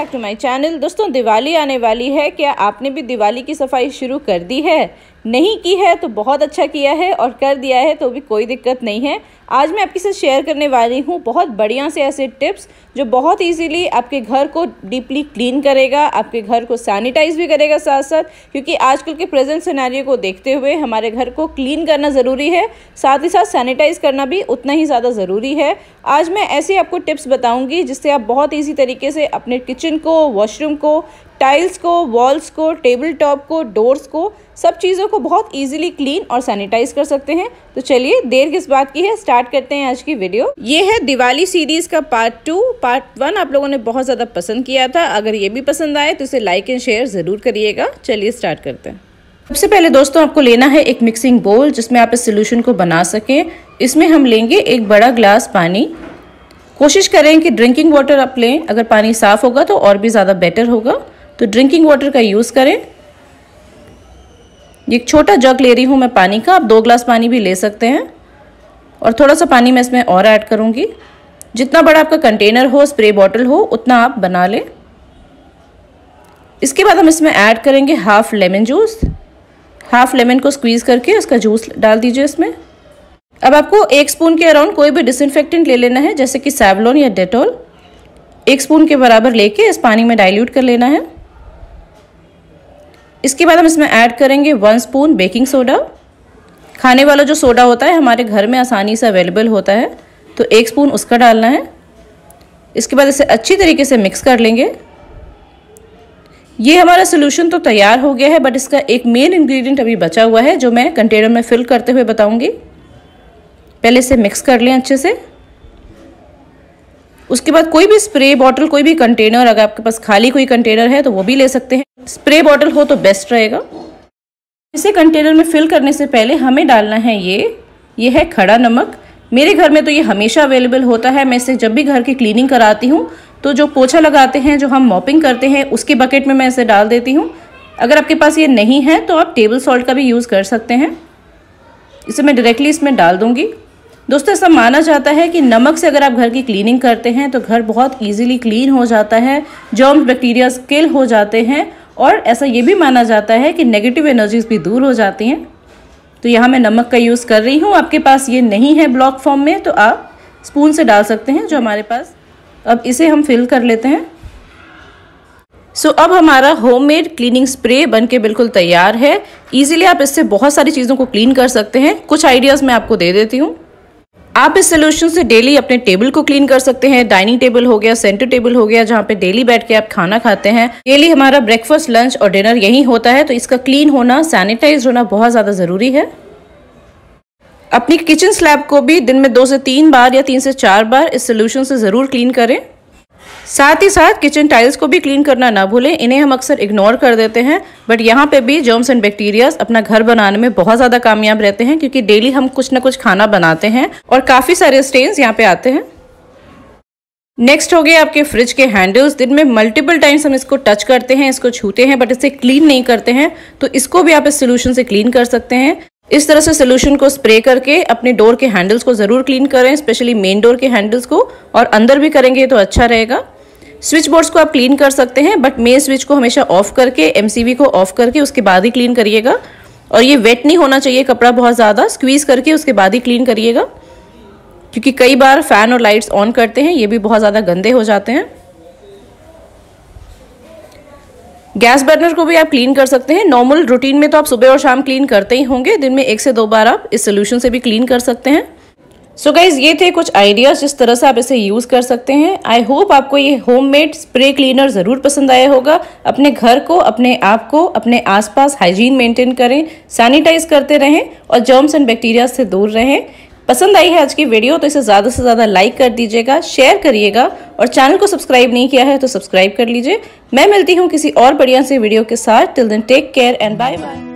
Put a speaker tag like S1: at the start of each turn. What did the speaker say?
S1: back to my channel दोस्तों दिवाली आने वाली है क्या आपने भी दिवाली की सफाई शुरू कर दी है नहीं की है तो बहुत अच्छा किया है और कर दिया है तो भी कोई दिक्कत नहीं है आज मैं आपके साथ शेयर करने वाली हूँ बहुत बढ़िया से ऐसे टिप्स जो बहुत इजीली आपके घर को डीपली क्लीन करेगा आपके घर को सैनिटाइज भी करेगा साथ साथ क्योंकि आजकल के प्रेजेंट सिनेरियो को देखते हुए हमारे घर को क्लीन करना ज़रूरी है साथ ही साथ सैनिटाइज करना भी उतना ही ज़्यादा ज़रूरी है आज मैं ऐसे आपको टिप्स बताऊँगी जिससे आप बहुत ईजी तरीके से अपने किचन को वॉशरूम को टाइल्स को वॉल्स को टेबल टॉप को डोर्स को सब चीज़ों को बहुत ईजिली क्लीन और सैनिटाइज कर सकते हैं तो चलिए देर किस बात की है स्टार्ट करते हैं आज की वीडियो ये है दिवाली सीरीज़ का पार्ट टू पार्ट वन आप लोगों ने बहुत ज़्यादा पसंद किया था अगर ये भी पसंद आए तो इसे लाइक एंड शेयर ज़रूर करिएगा चलिए स्टार्ट करते हैं सबसे पहले दोस्तों आपको लेना है एक मिक्सिंग बोल जिसमें आप इस सोल्यूशन को बना सकें इसमें हम लेंगे एक बड़ा ग्लास पानी कोशिश करें कि ड्रिंकिंग वाटर आप लें अगर पानी साफ़ होगा तो और भी ज़्यादा बेटर होगा तो ड्रिंकिंग वाटर का यूज़ करें एक छोटा जग ले रही हूँ मैं पानी का आप दो ग्लास पानी भी ले सकते हैं और थोड़ा सा पानी मैं इसमें और ऐड करूँगी जितना बड़ा आपका कंटेनर हो स्प्रे बॉटल हो उतना आप बना लें इसके बाद हम इसमें ऐड करेंगे half lemon juice half lemon को स्क्वीज़ करके उसका जूस डाल दीजिए इसमें अब आपको एक स्पून के अराउंड कोई भी डिसइनफेक्टेंट ले लेना है जैसे कि सैवलोन या डेटोल एक स्पून के बराबर लेके इस पानी में डाइल्यूट कर लेना है इसके बाद हम इसमें ऐड करेंगे वन स्पून बेकिंग सोडा खाने वाला जो सोडा होता है हमारे घर में आसानी से अवेलेबल होता है तो एक स्पून उसका डालना है इसके बाद इसे अच्छी तरीके से मिक्स कर लेंगे ये हमारा सोल्यूशन तो तैयार हो गया है बट इसका एक मेन इंग्रेडिएंट अभी बचा हुआ है जो मैं कंटेनर में फिल करते हुए बताऊंगी पहले इसे मिक्स कर लें अच्छे से उसके बाद कोई भी स्प्रे बॉटल कोई भी कंटेनर अगर आपके पास खाली कोई कंटेनर है तो वो भी ले सकते हैं स्प्रे बॉटल हो तो बेस्ट रहेगा इसे कंटेनर में फिल करने से पहले हमें डालना है ये ये है खड़ा नमक मेरे घर में तो ये हमेशा अवेलेबल होता है मैं इसे जब भी घर की क्लीनिंग कराती हूँ तो जो पोछा लगाते हैं जो हम मॉपिंग करते हैं उसके बकेट में मैं इसे डाल देती हूँ अगर आपके पास ये नहीं है तो आप टेबल सॉल्ट का भी यूज़ कर सकते हैं इसे मैं डायरेक्टली इसमें डाल दूँगी दोस्तों ऐसा माना जाता है कि नमक से अगर आप घर की क्लीनिंग करते हैं तो घर बहुत ईजिली क्लीन हो जाता है जर्म्स बैक्टीरिया किल हो जाते हैं और ऐसा ये भी माना जाता है कि नेगेटिव एनर्जीज भी दूर हो जाती हैं तो यहाँ मैं नमक का यूज़ कर रही हूँ आपके पास ये नहीं है ब्लॉक फॉर्म में तो आप स्पून से डाल सकते हैं जो हमारे पास अब इसे हम फिल कर लेते हैं सो so, अब हमारा होममेड क्लीनिंग स्प्रे बनके बिल्कुल तैयार है इजीली आप इससे बहुत सारी चीज़ों को क्लीन कर सकते हैं कुछ आइडियाज़ मैं आपको दे देती हूँ आप इस सोल्यूशन से डेली अपने टेबल को क्लीन कर सकते हैं डाइनिंग टेबल हो गया सेंटर टेबल हो गया जहाँ पे डेली बैठ के आप खाना खाते हैं डेली हमारा ब्रेकफास्ट लंच और डिनर यही होता है तो इसका क्लीन होना सैनिटाइज होना बहुत ज़्यादा ज़रूरी है अपनी किचन स्लैब को भी दिन में दो से तीन बार या तीन से चार बार इस सोल्यूशन से ज़रूर क्लीन करें साथ ही साथ किचन टाइल्स को भी क्लीन करना ना भूलें इन्हें हम अक्सर इग्नोर कर देते हैं बट यहाँ पे भी जर्म्स एंड बैक्टीरियाज अपना घर बनाने में बहुत ज़्यादा कामयाब रहते हैं क्योंकि डेली हम कुछ ना कुछ खाना बनाते हैं और काफ़ी सारे स्टेन्स यहाँ पे आते हैं नेक्स्ट हो गए आपके फ्रिज के हैंडल्स दिन में मल्टीपल टाइम्स हम इसको टच करते हैं इसको छूते हैं बट इसे क्लीन नहीं करते हैं तो इसको भी आप इस सोल्यूशन से क्लीन कर सकते हैं इस तरह से सोल्यूशन को स्प्रे करके अपने डोर के हैंडल्स को ज़रूर क्लीन करें स्पेशली मेन डोर के हैंडल्स को और अंदर भी करेंगे तो अच्छा रहेगा स्विच बोर्ड्स को आप क्लीन कर सकते हैं बट मेन स्विच को हमेशा ऑफ करके एम को ऑफ करके उसके बाद ही क्लीन करिएगा और ये वेट नहीं होना चाहिए कपड़ा बहुत ज़्यादा स्क्वीज़ करके उसके बाद ही क्लीन करिएगा क्योंकि कई बार फ़ैन और लाइट्स ऑन करते हैं ये भी बहुत ज़्यादा गंदे हो जाते हैं गैस बर्नर को भी आप क्लीन कर सकते हैं नॉर्मल रूटीन में तो आप सुबह और शाम क्लीन करते ही होंगे दिन में एक से दो बार आप इस सोल्यूशन से भी क्लीन कर सकते हैं सो so गाइज ये थे कुछ आइडियाज़ जिस तरह से आप इसे यूज़ कर सकते हैं आई होप आपको ये होममेड स्प्रे क्लीनर ज़रूर पसंद आया होगा अपने घर को अपने आप को अपने आसपास हाइजीन मेंटेन करें सैनिटाइज करते रहें और जर्म्स एंड बैक्टीरिया से दूर रहें पसंद आई है आज की वीडियो तो इसे ज़्यादा से ज़्यादा लाइक कर दीजिएगा शेयर करिएगा और चैनल को सब्सक्राइब नहीं किया है तो सब्सक्राइब कर लीजिए मैं मिलती हूँ किसी और बढ़िया से वीडियो के साथ till then take care and bye bye